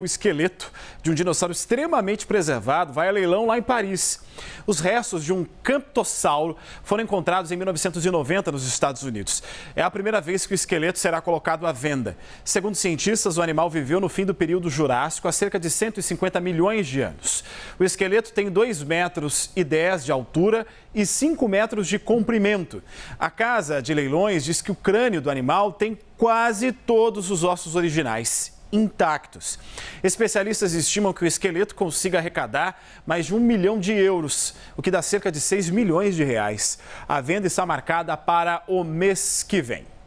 O esqueleto de um dinossauro extremamente preservado vai a leilão lá em Paris. Os restos de um camptossauro foram encontrados em 1990 nos Estados Unidos. É a primeira vez que o esqueleto será colocado à venda. Segundo cientistas, o animal viveu no fim do período Jurássico há cerca de 150 milhões de anos. O esqueleto tem 2 metros e 10 de altura e 5 metros de comprimento. A casa de leilões diz que o crânio do animal tem quase todos os ossos originais intactos. Especialistas estimam que o esqueleto consiga arrecadar mais de um milhão de euros, o que dá cerca de 6 milhões de reais. A venda está marcada para o mês que vem.